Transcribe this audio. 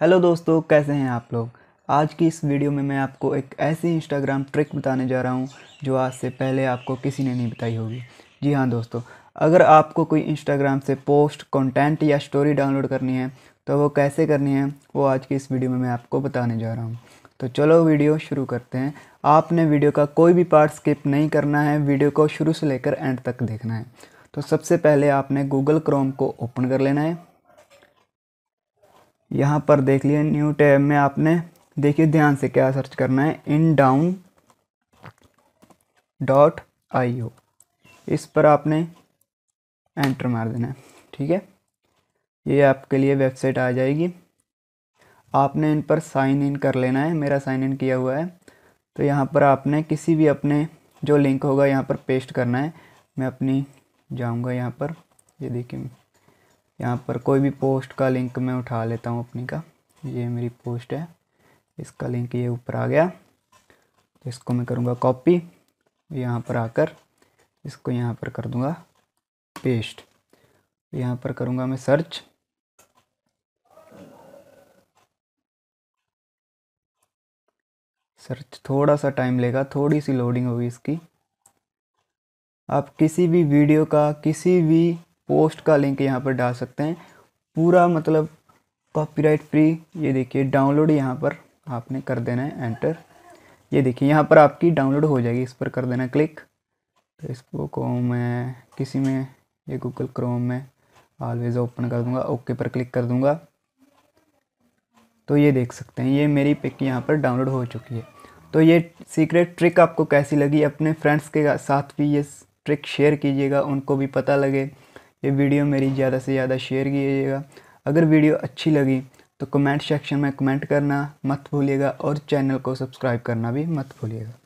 hello दोस्तों कैसे हैं आप लोग आज की इस वीडियो में मैं आपको एक ऐसी इंस्टाग्राम ट्रिक बताने जा रहा हूं जो आज से पहले आपको किसी ने नहीं बताई होगी जी हाँ दोस्तों अगर आपको कोई इंस्टाग्राम से पोस्ट कंटेंट या स्टोरी डाउनलोड करनी है तो वो कैसे करनी है वो आज की इस वीडियो में मैं आपको बताने जा रहा हूँ तो चलो वीडियो शुरू करते हैं आपने वीडियो का कोई भी पार्ट स्किप नहीं करना है वीडियो को शुरू से लेकर एंड तक देखना है तो सबसे पहले आपने गूगल क्रोम को ओपन कर लेना है यहाँ पर देख लिया न्यू टैब में आपने देखिए ध्यान से क्या सर्च करना है इन डाउन डॉट आई ओ इस पर आपने एंटर मार देना है ठीक है ये आपके लिए वेबसाइट आ जाएगी आपने इन पर साइन इन कर लेना है मेरा साइन इन किया हुआ है तो यहाँ पर आपने किसी भी अपने जो लिंक होगा यहाँ पर पेस्ट करना है मैं अपनी जाऊँगा यहाँ पर ये देखिए यहाँ पर कोई भी पोस्ट का लिंक मैं उठा लेता हूँ अपनी का ये मेरी पोस्ट है इसका लिंक ये ऊपर आ गया तो इसको मैं करूँगा कॉपी यहाँ पर आकर इसको यहाँ पर कर दूँगा पेस्ट यहाँ पर करूँगा मैं सर्च सर्च थोड़ा सा टाइम लेगा थोड़ी सी लोडिंग होगी इसकी आप किसी भी वीडियो का किसी भी पोस्ट का लिंक यहाँ पर डाल सकते हैं पूरा मतलब कॉपीराइट फ्री ये देखिए डाउनलोड यहाँ पर आपने कर देना है एंटर ये देखिए यहाँ पर आपकी डाउनलोड हो जाएगी इस पर कर देना क्लिक तो इसको क्रोम किसी में ये गूगल क्रोम में ऑलवेज ओपन कर दूंगा ओके पर क्लिक कर दूंगा तो ये देख सकते हैं ये मेरी पिक यहाँ पर डाउनलोड हो चुकी है तो ये सीक्रेट ट्रिक आपको कैसी लगी अपने फ्रेंड्स के साथ भी ये ट्रिक शेयर कीजिएगा उनको भी पता लगे ये वीडियो मेरी ज़्यादा से ज़्यादा शेयर कीजिएगा अगर वीडियो अच्छी लगी तो कमेंट सेक्शन में कमेंट करना मत भूलिएगा और चैनल को सब्सक्राइब करना भी मत भूलिएगा